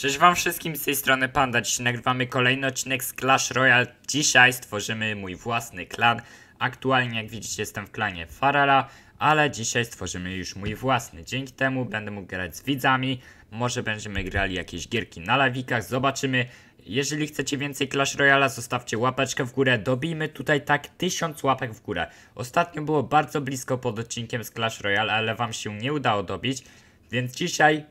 Cześć wam wszystkim, z tej strony Panda, dzisiaj nagrywamy kolejny odcinek z Clash Royale. Dzisiaj stworzymy mój własny klan. Aktualnie jak widzicie jestem w klanie Farala, ale dzisiaj stworzymy już mój własny. Dzięki temu będę mógł grać z widzami, może będziemy grali jakieś gierki na lawikach, zobaczymy. Jeżeli chcecie więcej Clash Royale, zostawcie łapeczkę w górę, dobijmy tutaj tak tysiąc łapek w górę. Ostatnio było bardzo blisko pod odcinkiem z Clash Royale, ale wam się nie udało dobić, więc dzisiaj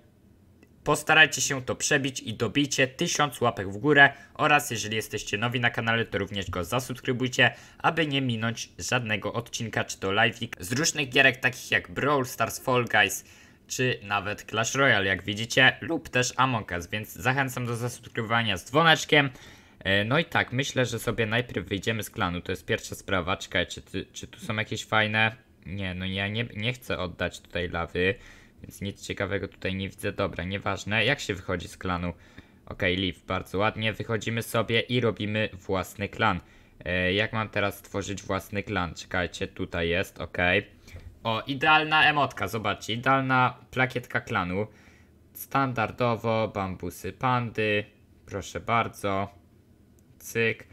Postarajcie się to przebić i dobijcie 1000 łapek w górę oraz jeżeli jesteście nowi na kanale to również go zasubskrybujcie, aby nie minąć żadnego odcinka czy to live'ik z różnych gierek takich jak Brawl Stars, Fall Guys, czy nawet Clash Royale jak widzicie lub też Among Us, więc zachęcam do zasubskrybowania z dzwoneczkiem. E, no i tak, myślę, że sobie najpierw wyjdziemy z klanu, to jest pierwsza sprawa, czekajcie, czy, czy tu są jakieś fajne... Nie, no ja nie, nie chcę oddać tutaj lawy, więc nic ciekawego tutaj nie widzę. Dobra, nieważne. Jak się wychodzi z klanu? Ok, Leaf, bardzo ładnie. Wychodzimy sobie i robimy własny klan. E, jak mam teraz stworzyć własny klan? Czekajcie, tutaj jest, ok. O, idealna emotka, zobaczcie, idealna plakietka klanu. Standardowo, bambusy pandy, proszę bardzo. Cyk.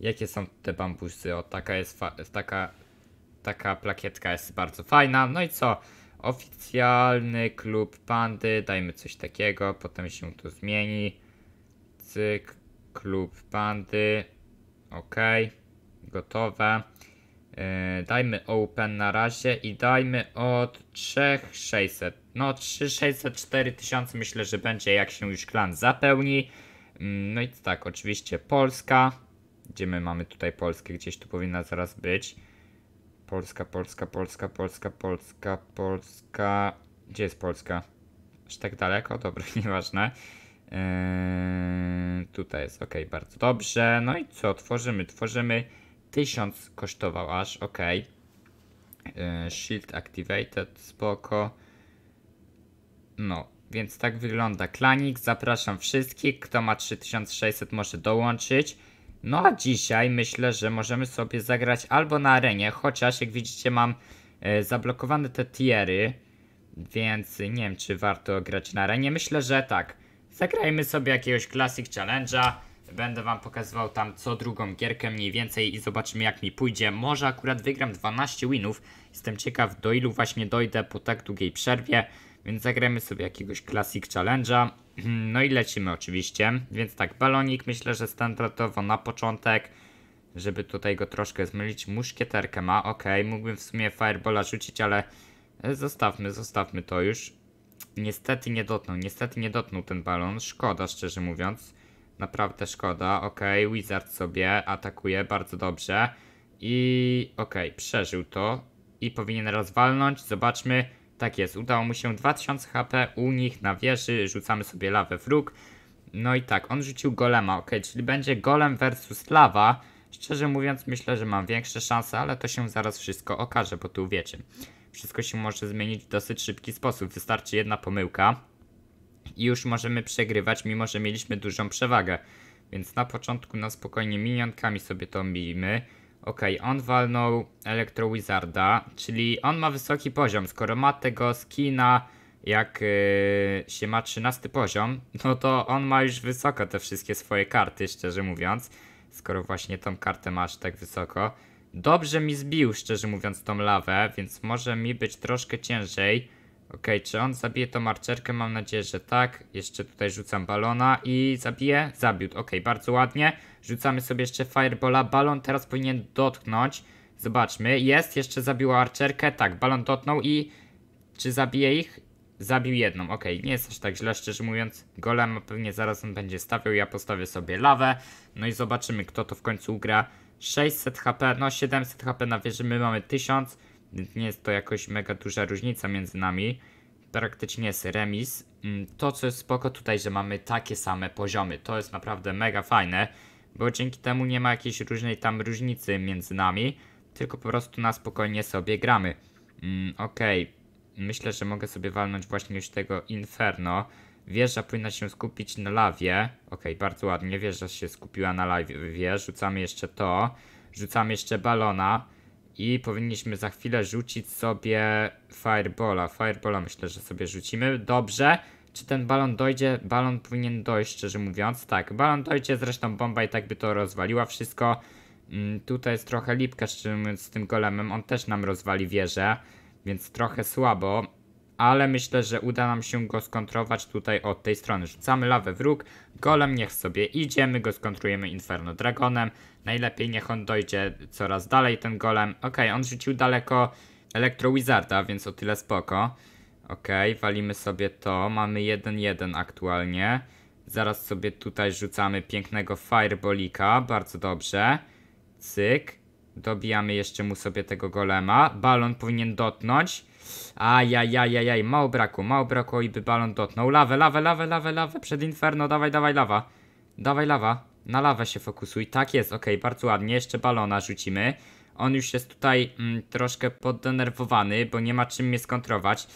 Jakie są te bambusy? O, taka jest, taka, taka plakietka jest bardzo fajna. No i co? Oficjalny klub pandy, dajmy coś takiego, potem się to zmieni. Cyk, klub pandy, ok, gotowe. Yy, dajmy open na razie i dajmy od 3600. No 3600, 4000 myślę, że będzie jak się już klan zapełni. Yy, no i tak, oczywiście Polska. Gdzie my mamy tutaj Polskę? Gdzieś tu powinna zaraz być. Polska, Polska, Polska, Polska, Polska, Polska. Gdzie jest Polska? Aż tak daleko? Dobra, nieważne. Yy, tutaj jest ok, bardzo dobrze. No i co? Tworzymy, tworzymy. 1000 kosztował aż, ok. Eee, shield activated, spoko. No, więc tak wygląda klanik. Zapraszam wszystkich, kto ma 3600 może dołączyć. No a dzisiaj myślę, że możemy sobie zagrać albo na arenie, chociaż jak widzicie mam e, zablokowane te tiery, więc nie wiem czy warto grać na arenie. Myślę, że tak. Zagrajmy sobie jakiegoś Classic Challenge'a. Będę wam pokazywał tam co drugą gierkę mniej więcej i zobaczymy jak mi pójdzie. Może akurat wygram 12 winów. Jestem ciekaw do ilu właśnie dojdę po tak długiej przerwie. Więc zagramy sobie jakiegoś Classic Challenge'a. No i lecimy oczywiście. Więc tak, balonik myślę, że standardowo na początek. Żeby tutaj go troszkę zmylić. Muszkieterkę ma, ok. Mógłbym w sumie Firebola rzucić, ale e, zostawmy, zostawmy to już. Niestety nie dotknął, niestety nie dotknął ten balon. Szkoda, szczerze mówiąc. Naprawdę szkoda. Ok, Wizard sobie atakuje bardzo dobrze. I ok, przeżył to. I powinien rozwalnąć. Zobaczmy. Tak jest, udało mu się 2000 HP u nich na wieży, rzucamy sobie lawę w róg. No i tak, on rzucił golema, ok, czyli będzie golem versus lawa. Szczerze mówiąc myślę, że mam większe szanse, ale to się zaraz wszystko okaże, bo tu wiecie. Wszystko się może zmienić w dosyć szybki sposób, wystarczy jedna pomyłka. I już możemy przegrywać, mimo że mieliśmy dużą przewagę. Więc na początku na no spokojnie minionkami sobie to mijmy. Okej, okay, on walnął Electro Wizarda, czyli on ma wysoki poziom. Skoro ma tego skina, jak yy, się ma 13 poziom, no to on ma już wysoko te wszystkie swoje karty, szczerze mówiąc. Skoro właśnie tą kartę masz tak wysoko. Dobrze mi zbił, szczerze mówiąc, tą lawę, więc może mi być troszkę ciężej Ok, czy on zabije tą marczerkę? Mam nadzieję, że tak. Jeszcze tutaj rzucam balona i zabije. Zabiódł. Ok, bardzo ładnie. Rzucamy sobie jeszcze firebola. Balon teraz powinien dotknąć. Zobaczmy. Jest, jeszcze zabiła arczerkę. Tak, balon dotknął i... Czy zabije ich? Zabił jedną. Ok, nie jest aż tak źle, szczerze mówiąc. Golem pewnie zaraz on będzie stawiał. Ja postawię sobie lawę. No i zobaczymy, kto to w końcu ugra. 600 HP, no 700 HP na wieży. My mamy 1000. Nie jest to jakoś mega duża różnica między nami praktycznie jest remis. Mm, to co jest spoko tutaj, że mamy takie same poziomy, to jest naprawdę mega fajne, bo dzięki temu nie ma jakiejś różnej tam różnicy między nami, tylko po prostu na spokojnie sobie gramy. Mm, Okej, okay. myślę, że mogę sobie walnąć właśnie już tego Inferno. Wieża powinna się skupić na lawie. Okej, okay, bardzo ładnie, wieża się skupiła na lawie. Rzucamy jeszcze to. Rzucamy jeszcze balona. I powinniśmy za chwilę rzucić sobie Firebola. Firebola myślę, że sobie rzucimy. Dobrze. Czy ten balon dojdzie? Balon powinien dojść, szczerze mówiąc. Tak, balon dojdzie, zresztą bomba i tak by to rozwaliła wszystko. Mm, tutaj jest trochę lipka, szczerze mówiąc, z tym golemem. On też nam rozwali wieżę, więc trochę słabo ale myślę, że uda nam się go skontrować tutaj od tej strony. Rzucamy lawę w róg, golem niech sobie idzie, my go skontrujemy Inferno Dragonem. Najlepiej niech on dojdzie coraz dalej ten golem. Ok, on rzucił daleko Electro Wizarda, więc o tyle spoko. Ok, walimy sobie to, mamy 1-1 aktualnie. Zaraz sobie tutaj rzucamy pięknego Firebolika, bardzo dobrze. Cyk. Dobijamy jeszcze mu sobie tego golema. Balon powinien dotnąć. ja mało braku, mało braku i by balon dotnął. Lawę, lawę, lawę, lawę, lawę, przed inferno, dawaj, dawaj, lawa. Dawaj, lawa, na lawę się fokusuj. Tak jest, ok, bardzo ładnie, jeszcze balona rzucimy. On już jest tutaj mm, troszkę poddenerwowany, bo nie ma czym mnie skontrować.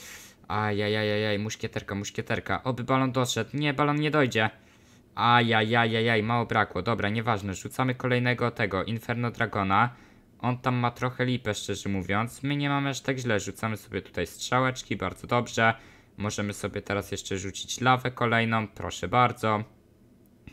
ja, muszkieterka, muszkieterka. Oby balon doszedł. Nie, balon nie dojdzie. ja ja ja, mało brakło. Dobra, nieważne, rzucamy kolejnego tego, Inferno Dragona. On tam ma trochę lipę, szczerze mówiąc. My nie mamy aż tak źle. Rzucamy sobie tutaj strzałeczki, bardzo dobrze. Możemy sobie teraz jeszcze rzucić lawę kolejną, proszę bardzo.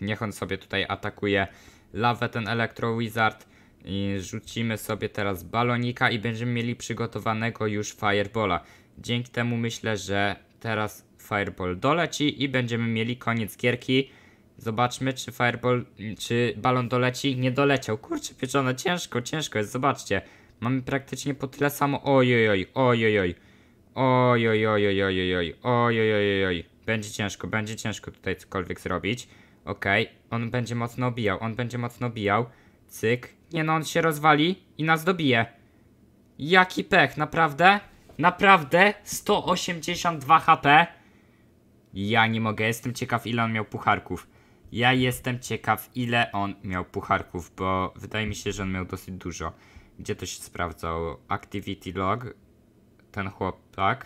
Niech on sobie tutaj atakuje lawę, ten Electro Wizard. I rzucimy sobie teraz balonika i będziemy mieli przygotowanego już Firebola. Dzięki temu myślę, że teraz Fireball doleci i będziemy mieli koniec gierki. Zobaczmy, czy fireball, czy balon doleci. Nie doleciał. Kurczę, pieczone, ciężko, ciężko jest, zobaczcie. Mamy praktycznie po tyle samo. Ojojoj, ojoj, Ojojoj, ojojoj, ojojoj, ojojoj. Będzie ciężko, będzie ciężko tutaj cokolwiek zrobić. Okej, okay. on będzie mocno obijał, on będzie mocno obijał. Cyk. Nie no, on się rozwali i nas dobije. Jaki pech, naprawdę? Naprawdę? 182 HP? Ja nie mogę, jestem ciekaw ile on miał pucharków. Ja jestem ciekaw, ile on miał pucharków, bo wydaje mi się, że on miał dosyć dużo. Gdzie to się sprawdzał? Activity log. Ten chłopak.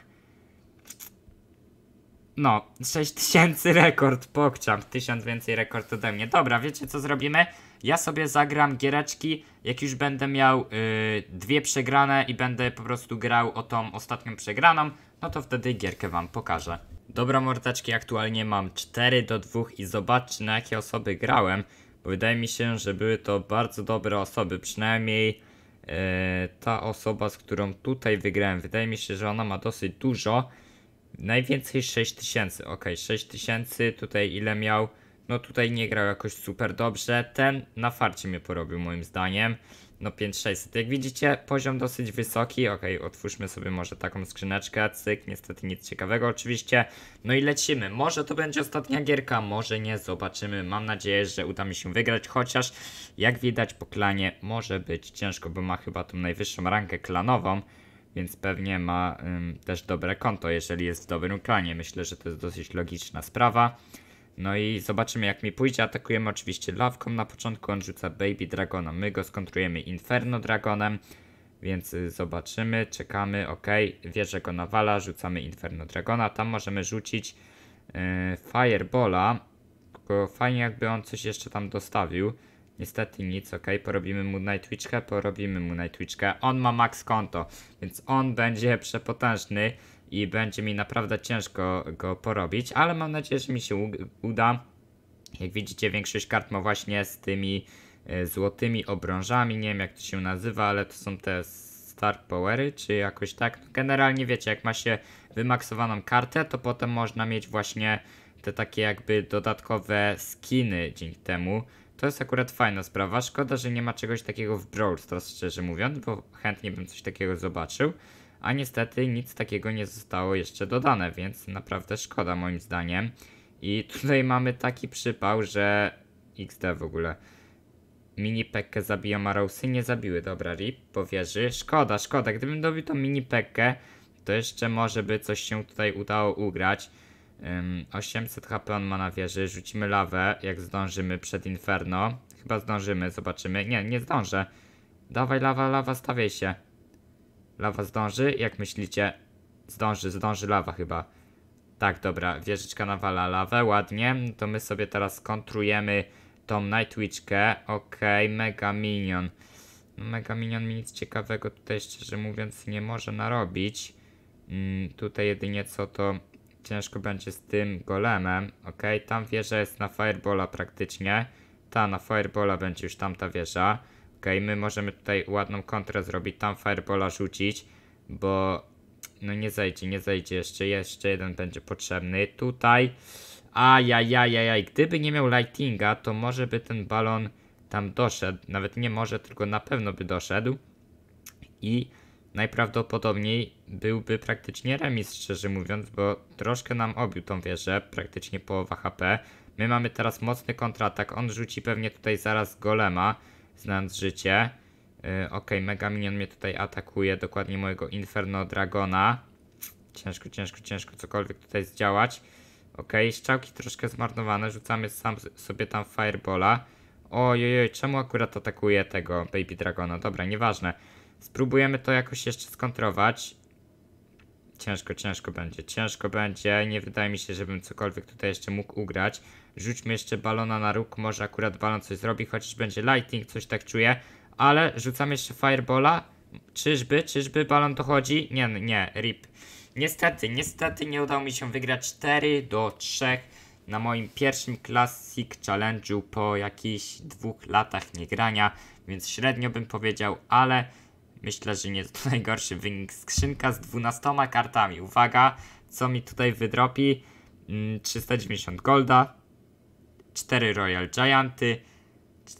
No, 6000 rekord, pokciam, 1000 więcej rekord ode mnie. Dobra, wiecie co zrobimy? Ja sobie zagram giereczki, jak już będę miał yy, dwie przegrane i będę po prostu grał o tą ostatnią przegraną, no to wtedy gierkę wam pokażę. Dobra mordaczki, aktualnie mam 4 do 2 i zobaczcie na jakie osoby grałem, bo wydaje mi się, że były to bardzo dobre osoby, przynajmniej e, ta osoba, z którą tutaj wygrałem, wydaje mi się, że ona ma dosyć dużo, najwięcej 6000, ok, 6000, tutaj ile miał, no tutaj nie grał jakoś super dobrze, ten na farcie mnie porobił moim zdaniem, no 5600. Jak widzicie, poziom dosyć wysoki. Ok, otwórzmy sobie może taką skrzyneczkę. Cyk, niestety nic ciekawego oczywiście. No i lecimy. Może to będzie ostatnia gierka, może nie. Zobaczymy. Mam nadzieję, że uda mi się wygrać, chociaż jak widać po klanie może być ciężko, bo ma chyba tą najwyższą rankę klanową. Więc pewnie ma ym, też dobre konto, jeżeli jest w dobrym klanie. Myślę, że to jest dosyć logiczna sprawa. No i zobaczymy jak mi pójdzie. Atakujemy oczywiście lawką na początku. On rzuca Baby Dragona. My go skontrujemy Inferno Dragonem. Więc y, zobaczymy, czekamy, ok, wieżę go nawala, rzucamy Inferno Dragona, tam możemy rzucić yy, Firebola, tylko fajnie jakby on coś jeszcze tam dostawił, niestety nic, ok, porobimy mu Nightwitchkę, porobimy mu Nightwitchkę, on ma max konto, więc on będzie przepotężny, i będzie mi naprawdę ciężko go porobić, ale mam nadzieję, że mi się uda. Jak widzicie, większość kart ma właśnie z tymi e, złotymi obrążami, nie wiem jak to się nazywa, ale to są te Star Powery, czy jakoś tak. No, generalnie wiecie, jak ma się wymaksowaną kartę, to potem można mieć właśnie te takie jakby dodatkowe skiny dzięki temu. To jest akurat fajna sprawa, szkoda, że nie ma czegoś takiego w Brawl Stars, szczerze mówiąc, bo chętnie bym coś takiego zobaczył a niestety nic takiego nie zostało jeszcze dodane, więc naprawdę szkoda moim zdaniem. I tutaj mamy taki przypał, że XD w ogóle. Mini Pekkę zabiją, Marousy nie zabiły, dobra, RIP, powierzy. Szkoda, szkoda, gdybym dobił tą Mini Pekkę, to jeszcze może by coś się tutaj udało ugrać. 800 HP on ma na wieży, rzucimy lawę, jak zdążymy przed Inferno. Chyba zdążymy, zobaczymy. Nie, nie zdążę. Dawaj lawa, lawa, stawiaj się. Lawa zdąży? Jak myślicie? Zdąży, zdąży lawa chyba. Tak, dobra, wieżyczka nawala lawę, ładnie. To my sobie teraz kontrujemy tą Nightwitchkę. Okej, okay, Mega Minion. No, Mega Minion mi nic ciekawego tutaj szczerze mówiąc nie może narobić. Mm, tutaj jedynie co to ciężko będzie z tym golemem. Ok, tam wieża jest na Firebola praktycznie. Ta na Firebola będzie już tamta wieża. Ok, my możemy tutaj ładną kontrę zrobić, tam firebola rzucić, bo no nie zejdzie, nie zejdzie jeszcze, jeszcze jeden będzie potrzebny. Tutaj, ajajajajaj, gdyby nie miał lightinga, to może by ten balon tam doszedł, nawet nie może, tylko na pewno by doszedł i najprawdopodobniej byłby praktycznie remis, szczerze mówiąc, bo troszkę nam obił tą wieżę, praktycznie połowa HP. My mamy teraz mocny kontratak, on rzuci pewnie tutaj zaraz golema, znając życie. Yy, ok, Mega Minion mnie tutaj atakuje, dokładnie mojego Inferno Dragona. Ciężko, ciężko, ciężko cokolwiek tutaj zdziałać. Ok, strzałki troszkę zmarnowane, rzucamy sam sobie tam Fireballa. Ojojoj, czemu akurat atakuje tego Baby Dragona? Dobra, nieważne. Spróbujemy to jakoś jeszcze skontrować ciężko, ciężko będzie, ciężko będzie. Nie wydaje mi się, żebym cokolwiek tutaj jeszcze mógł ugrać. Rzućmy jeszcze balona na róg, może akurat balon coś zrobi, chociaż będzie lightning coś tak czuję. Ale rzucam jeszcze firebola. Czyżby, czyżby balon dochodzi? Nie, nie, rip. Niestety, niestety nie udało mi się wygrać 4 do 3 na moim pierwszym Classic Challenge'u po jakichś dwóch latach niegrania, więc średnio bym powiedział, ale Myślę, że nie to najgorszy wynik. Skrzynka z 12 kartami. Uwaga, co mi tutaj wydropi. 390 mm, golda, 4 Royal Gianty,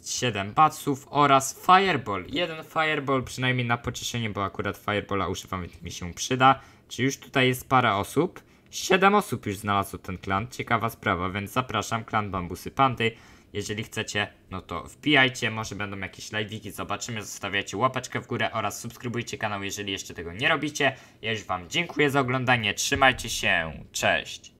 7 batsów oraz Fireball. Jeden Fireball przynajmniej na pocieszenie, bo akurat Fireballa używam, więc mi się przyda. Czy już tutaj jest parę osób? 7 osób już znalazło ten klan. Ciekawa sprawa, więc zapraszam klan Bambusy Panty. Jeżeli chcecie, no to wpijajcie, może będą jakieś live'iki, zobaczymy, zostawiacie łapeczkę w górę oraz subskrybujcie kanał, jeżeli jeszcze tego nie robicie. Ja już Wam dziękuję za oglądanie, trzymajcie się, cześć!